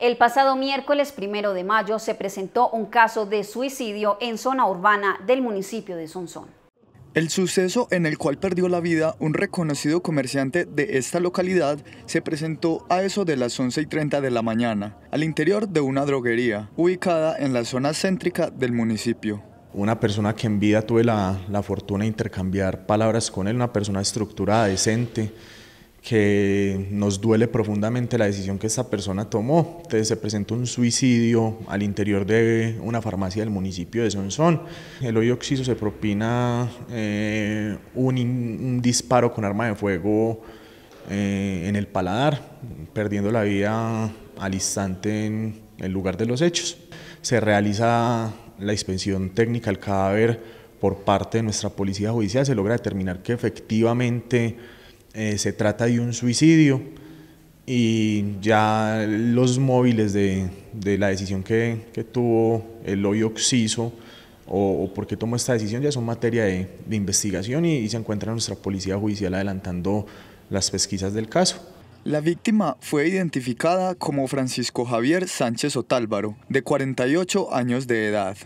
El pasado miércoles primero de mayo se presentó un caso de suicidio en zona urbana del municipio de Sonsón. El suceso en el cual perdió la vida un reconocido comerciante de esta localidad se presentó a eso de las 11 y 30 de la mañana, al interior de una droguería ubicada en la zona céntrica del municipio una persona que en vida tuve la, la, fortuna de intercambiar palabras con él, una persona estructurada, decente, que nos duele profundamente la decisión que esta persona tomó. Entonces se presentó un suicidio al interior de una farmacia del municipio de Sonsón. El hoyo oxiso se propina eh, un, disparo con arma de fuego eh, en el paladar, perdiendo la vida al instante en el lugar de los hechos. Se realiza la inspección técnica al cadáver por parte de nuestra policía judicial. Se logra determinar que efectivamente eh, se trata de un suicidio y ya los móviles de, la decisión que, tuvo el hoy Oxiso o, por qué tomó esta decisión ya son materia de, investigación y, y, se encuentra nuestra policía judicial adelantando las pesquisas del caso. La víctima fue identificada como Francisco Javier Sánchez Otálvaro, de 48 años de edad.